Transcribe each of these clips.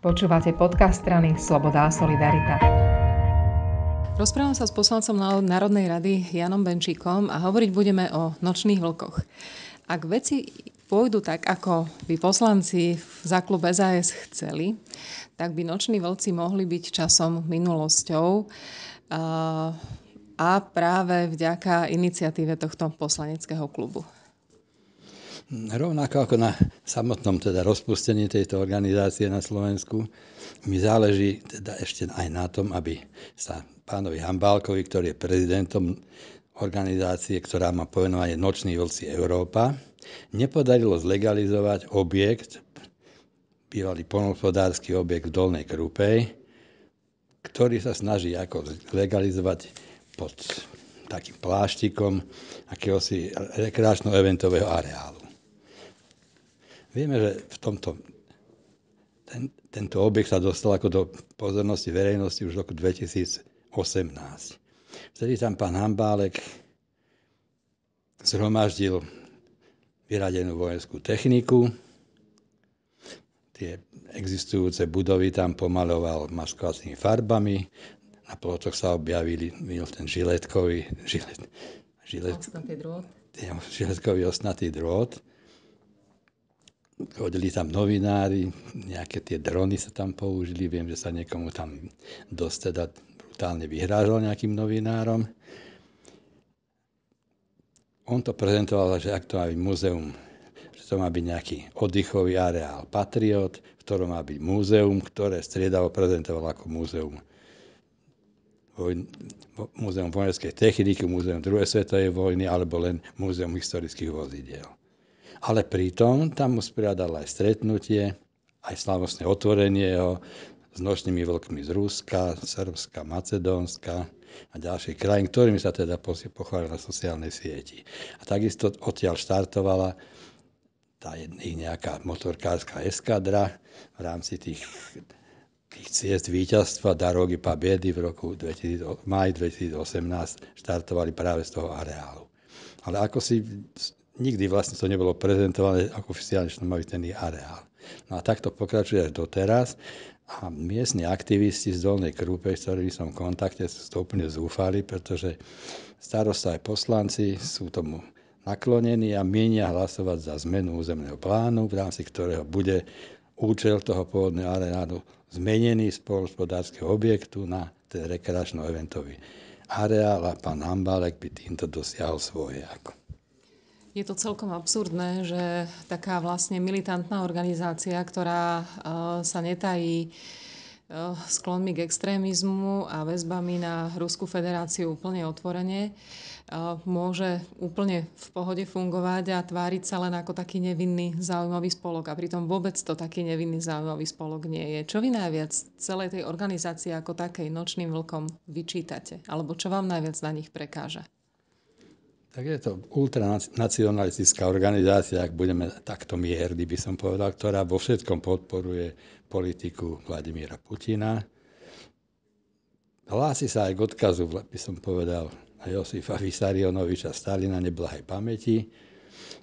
Počúvate podcast strany Sloboda a Solidarita. Rozprávam sa s poslancom Národnej rady Janom Benčíkom a hovoriť budeme o nočných vlkoch. Ak veci pôjdu tak, ako by poslanci za klub SAS chceli, tak by noční vlci mohli byť časom minulosťou a práve vďaka iniciatíve tohto poslaneckého klubu. Rovnako ako na samotnom teda rozpustení tejto organizácie na Slovensku, mi záleží teda ešte aj na tom, aby sa pánovi Hambálkovi, ktorý je prezidentom organizácie, ktorá má povenovanie Noční vlci Európa, nepodarilo zlegalizovať objekt, bývalý ponospodársky objekt v Dolnej Krupej, ktorý sa snaží ako legalizovať pod takým pláštikom akéhosi rekreačno-eventového areálu. Vieme, že v tomto ten, tento objekt sa dostal ako do pozornosti verejnosti už v roku 2018. Vtedy tam pán Hambálek zhromaždil vyradenú vojenskú techniku, tie existujúce budovy tam pomaloval maskovacími farbami, na plotoch sa objavili ten žiletkový, žilet, žilet, osnatý drôt. Ten žiletkový osnatý drôt Chodili tam novinári, nejaké tie drony sa tam použili, viem, že sa niekomu tam dosť teda brutálne vyhrážal nejakým novinárom. On to prezentoval, že ak to má byť muzeum, že to má byť nejaký oddychový areál Patriot, v ktorom má byť múzeum, ktoré striedavo prezentoval ako múzeum múzeum vojenskej techniky, múzeum druhej svetovej vojny alebo len múzeum historických vozidiel ale pritom tam usporiadal aj stretnutie, aj slavnostné otvorenie jeho s nočnými vlkmi z Ruska, Srbska, Macedónska a ďalších krajín, ktorými sa teda pochválila na sociálnej sieti. A takisto odtiaľ štartovala tá ich nejaká motorkárska eskadra v rámci tých, tých ciest víťazstva Darogy Pabiedy v roku 2000, maj 2018 štartovali práve z toho areálu. Ale ako si nikdy vlastne to nebolo prezentované ako oficiálne, že majú ten areál. No a takto pokračuje až doteraz a miestni aktivisti z Dolnej Krúpe, s ktorými som v kontakte, sú to úplne zúfali, pretože starosta aj poslanci sú tomu naklonení a mienia hlasovať za zmenu územného plánu, v rámci ktorého bude účel toho pôvodného areálu zmenený z polospodárskeho objektu na ten rekreačno-eventový areál a pán Hambalek by týmto dosiahol svoje. Ako. Je to celkom absurdné, že taká vlastne militantná organizácia, ktorá e, sa netají e, sklonmi k extrémizmu a väzbami na Ruskú federáciu úplne otvorene, e, môže úplne v pohode fungovať a tváriť sa len ako taký nevinný záujmový spolok. A pritom vôbec to taký nevinný záujmový spolok nie je. Čo vy najviac celej tej organizácii ako takej nočným vlkom vyčítate? Alebo čo vám najviac na nich prekáža? Tak je to ultranacionalistická organizácia, ak budeme takto mierni, by som povedal, ktorá vo všetkom podporuje politiku Vladimíra Putina. Hlási sa aj k odkazu, by som povedal, na Josifa Vysarionoviča Stalina neblahej pamäti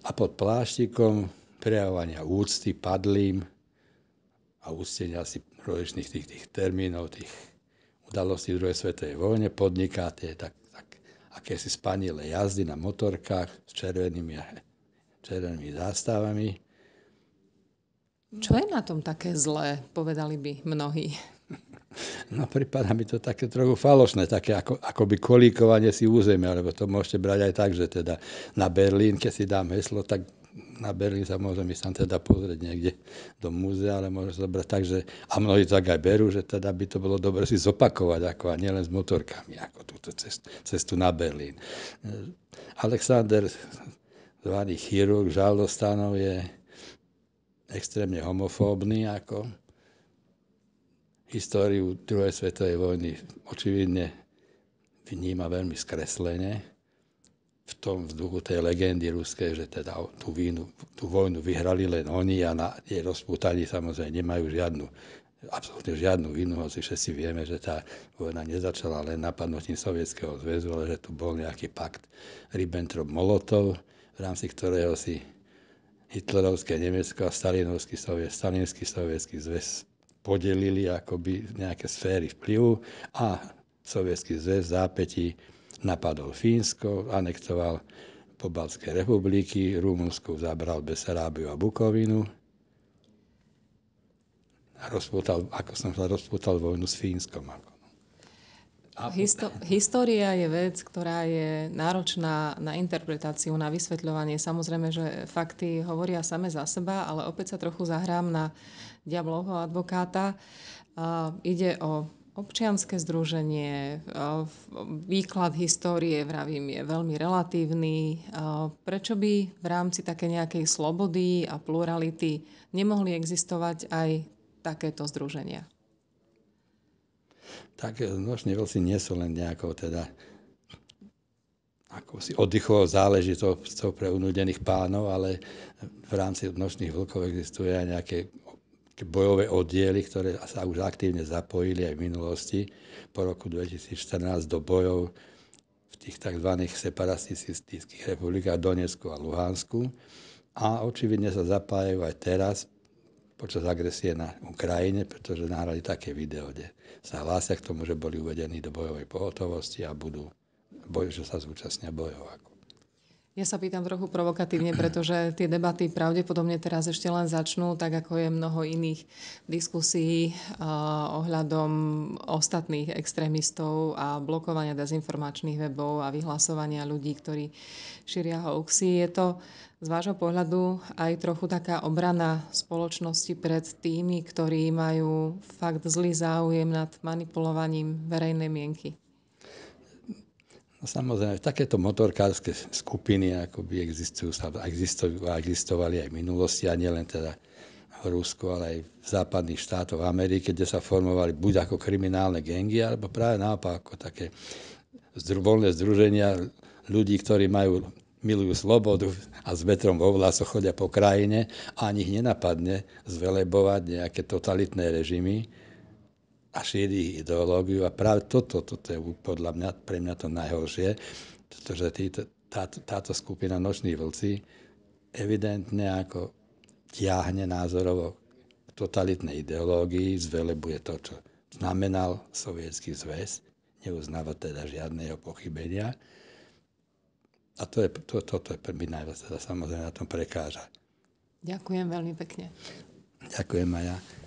a pod pláštikom prejavovania úcty padlým a ústenia si rozličných tých, tých termínov, tých udalostí druhej svetovej vojne podniká tie tak Aké si spanile jazdy na motorkách s červenými, červenými zástavami. Čo je na tom také zlé, povedali by mnohí. No prípada mi to také trochu falošné, také ako, akoby kolíkovanie si územia, lebo to môžete brať aj tak, že teda na Berlín, keď si dám heslo, tak na Berlín sa môžem ísť tam teda pozrieť niekde do múzea, ale môže sa zobrať tak, že a mnohí tak aj berú, že teda by to bolo dobre si zopakovať ako a nielen s motorkami, ako túto cestu, cestu na Berlín. Alexander, zvaný chirurg žalostanov, je extrémne homofóbny, ako históriu druhej svetovej vojny očividne vníma veľmi skreslene v tom v duchu tej legendy ruskej, že teda tú, vínu, tú vojnu vyhrali len oni a na jej rozputaní samozrejme nemajú žiadnu absolútne žiadnu vinu, hoci všetci vieme, že tá vojna nezačala len napadnutím Sovietskeho zväzu, ale že tu bol nejaký pakt Ribbentrop-Molotov, v rámci ktorého si hitlerovské Nemecko a stalinovský soviet, stalinský sovietský zväz podelili akoby nejaké sféry vplyvu a sovietský zväz zápätí napadol Fínsko, anektoval Pobalské republiky, Rumunsku zabral Besarábiu a Bukovinu a rozpútal, ako som sa rozpútal vojnu s Fínskom. Ako. No. A... Histo- história je vec, ktorá je náročná na interpretáciu, na vysvetľovanie. Samozrejme, že fakty hovoria same za seba, ale opäť sa trochu zahrám na diablovho advokáta. Uh, ide o občianské združenie, eh, výklad histórie, vravím, je veľmi relatívny. Eh, prečo by v rámci také nejakej slobody a plurality nemohli existovať aj takéto združenia? Tak eh, nočné vlci nie sú len nejakou teda ako si oddychovou záležitosťou pre unudených pánov, ale v rámci nočných vlkov existuje aj nejaké bojové oddiely, ktoré sa už aktívne zapojili aj v minulosti po roku 2014 do bojov v tých tzv. separatistických republikách Donetsku a Luhansku a očividne sa zapájajú aj teraz počas agresie na Ukrajine, pretože nahrali také video, kde sa hlásia k tomu, že boli uvedení do bojovej pohotovosti a budú, boj, že sa zúčastnia bojov. Ja sa pýtam trochu provokatívne, pretože tie debaty pravdepodobne teraz ešte len začnú, tak ako je mnoho iných diskusí eh, ohľadom ostatných extrémistov a blokovania dezinformačných webov a vyhlasovania ľudí, ktorí šíria hoaxy. Je to z vášho pohľadu aj trochu taká obrana spoločnosti pred tými, ktorí majú fakt zlý záujem nad manipulovaním verejnej mienky? No samozrejme, takéto motorkárske skupiny akoby existujú, a existovali aj v minulosti, a nielen teda v Rusku, ale aj v západných štátoch Ameriky, kde sa formovali buď ako kriminálne gengy, alebo práve naopak ako také voľné združenia ľudí, ktorí majú, milujú slobodu a s vetrom vo vlasoch chodia po krajine a ani ich nenapadne zvelebovať nejaké totalitné režimy, a šíri ideológiu a práve toto, toto je podľa mňa, pre mňa to najhoršie, pretože títo, táto, táto skupina noční vlci evidentne ako ťahne názorovo k totalitnej ideológii, zvelebuje to, čo znamenal sovietský zväz, neuznáva teda žiadne jeho pochybenia. A to je, to, toto je prvý najviac teda samozrejme na tom prekáža. Ďakujem veľmi pekne. Ďakujem aj ja.